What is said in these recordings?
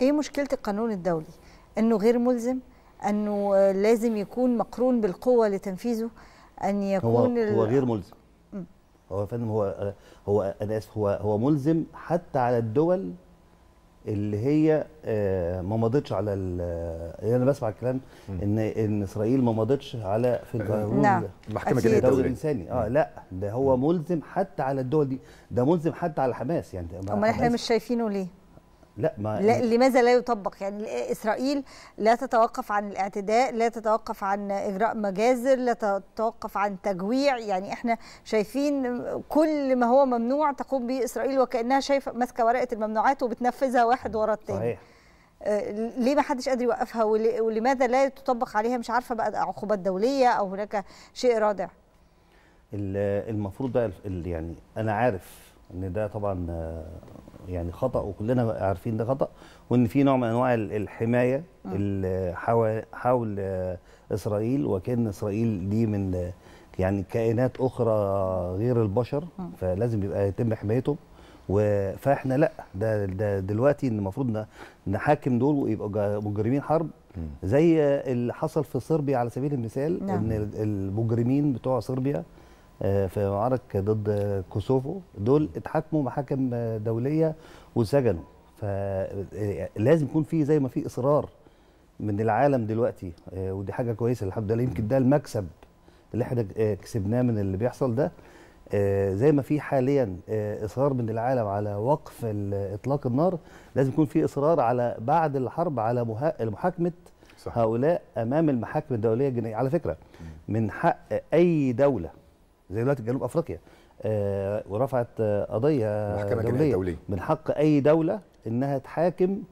ايه مشكله القانون الدولي انه غير ملزم انه لازم يكون مقرون بالقوه لتنفيذه ان يكون هو, هو غير ملزم م. هو يا فندم هو هو انا اسف هو هو ملزم حتى على الدول اللي هي آه، ما مضتش على اللي يعني انا بسمع الكلام ان ان اسرائيل ما مضتش على في آه، القانون نعم المحكمه الدولي الانساني اه لا ده هو ملزم حتى على الدول دي ده ملزم حتى على حماس يعني امال احنا مش شايفينه ليه؟ لا ما لا لماذا لا يطبق يعني اسرائيل لا تتوقف عن الاعتداء لا تتوقف عن اجراء مجازر لا تتوقف عن تجويع يعني احنا شايفين كل ما هو ممنوع تقوم به اسرائيل وكانها شايفه ماسكه ورقه الممنوعات وبتنفذها واحد ورا الثاني صحيح آه، ليه ما حدش قادر يوقفها ولماذا لا تطبق عليها مش عارفه بقى عقوبات دوليه او هناك شيء رادع المفروض بقى يعني انا عارف ان ده طبعا آه، يعني خطا وكلنا عارفين ده خطا وان في نوع من انواع الحمايه حول آه، اسرائيل وكان اسرائيل دي من آه، يعني كائنات اخرى غير البشر فلازم يبقى يتم حمايتهم فاحنا لا ده, ده دلوقتي المفروض نحاكم دول ويبقوا مجرمين حرب زي اللي حصل في صربيا على سبيل المثال نعم. ان المجرمين بتوع صربيا آه، في معارك ضد كوسوفو دول اتحاكموا محاكم دوليه وسجنوا فلازم يكون في زي ما في اصرار من العالم دلوقتي آه، ودي حاجه كويسه الحمد لله يمكن ده المكسب اللي احنا كسبناه من اللي بيحصل ده آه، زي ما في حاليا اصرار من العالم على وقف اطلاق النار لازم يكون في اصرار على بعد الحرب على محاكمه صح. هؤلاء امام المحاكم الدوليه الجنائيه على فكره من حق اي دوله زي دلوقتي جنوب افريقيا آه ورفعت آه، قضيه محكمة دوليه دولية. من حق اي دوله انها تحاكم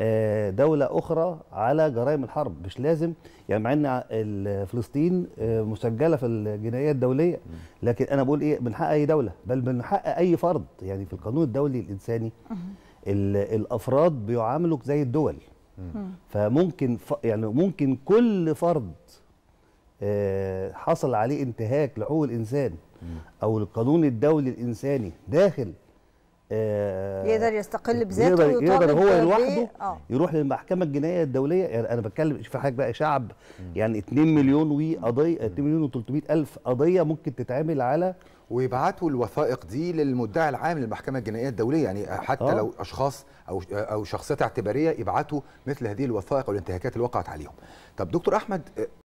آه دوله اخرى على جرائم الحرب مش لازم يعني مع ان فلسطين آه، مسجله في الجنائيه الدوليه لكن انا بقول ايه من حق اي دوله بل من حق اي فرد يعني في القانون الدولي الانساني الافراد بيعاملوا زي الدول فممكن يعني ممكن كل فرد آه، حصل عليه انتهاك لحقوق الانسان او القانون الدولي الانساني داخل آه، يقدر يستقل بذاته يقدر, يقدر هو لوحده آه. يروح للمحكمه الجنائيه الدوليه يعني انا بتكلم في حضرتك بقى شعب يعني 2 مليون وقضيه 2 مليون و300 الف قضيه ممكن تتعمل على ويبعتوا الوثائق دي للمدعي العام للمحكمه الجنائيه الدوليه يعني حتى لو اشخاص او او شخصيات اعتباريه يبعتوا مثل هذه الوثائق والانتهاكات اللي وقعت عليهم. طب دكتور احمد